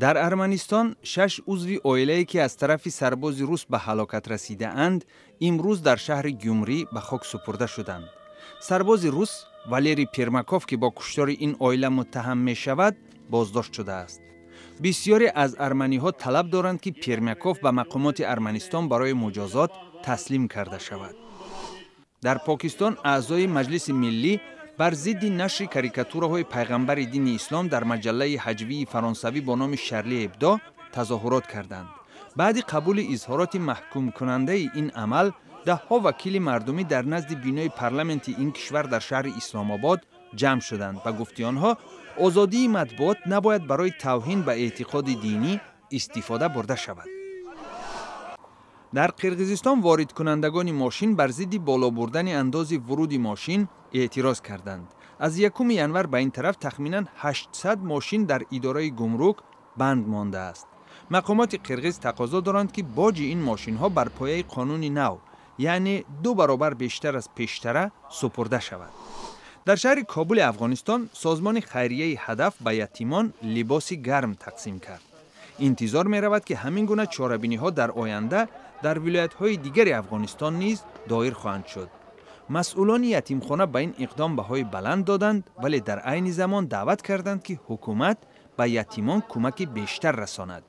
در ارمنستان شش عضوی اویله که از طرف سرباز روس به حلاکت رسیده اند امروز در شهر گیومری به خاک سپرده شدند سرباز روس ولری پیرماکوف که با کشتار این اویله متهم می شود بازداشت شده است بسیاری از ارمنی ها طلب دارند که پیرماکوف به مقامات ارمنستان برای مجازات تسلیم کرده شود در پاکستان اعضای مجلس ملی بر ضد نشر کاریکاتورهای پیغمبر دین اسلام در مجله حجوی فرانسوی با نام شرلی ابدا تظاهرات کردند بعد قبول اظهارات محکوم کننده این عمل ده ها وکیل مردمی در نزد بینای پارلمنت این کشور در شهر اسلام آباد جمع شدند و گفتی آنها آزادی مطبوعات نباید برای توهین به اعتقاد دینی استفاده برده شود در قرغیزستان وارد کنندگان ماشین بر ضد بالا بردن انداز ورود ماشین اعتراض کردند. از یکم ینور به این طرف تخمینا 800 ماشین در اداره گمرک بند مانده است. مقامات قرغیز تقاضا دارند که باج این ماشین ها بر پایه قانون نو یعنی دو برابر بیشتر از پیشتره سپرده شود. در شهر کابل افغانستان سازمان خیریه هدف به یتیمان لباس گرم تقسیم کرد. انتظار می رود که همین گونه چاربینی ها در آینده در ولایت های دیگر افغانستان نیز دایر خواهند شد. مسئولان خانه به این اقدام های بلند دادند ولی در عین زمان دعوت کردند که حکومت به یتیمان کمک بیشتر رساند.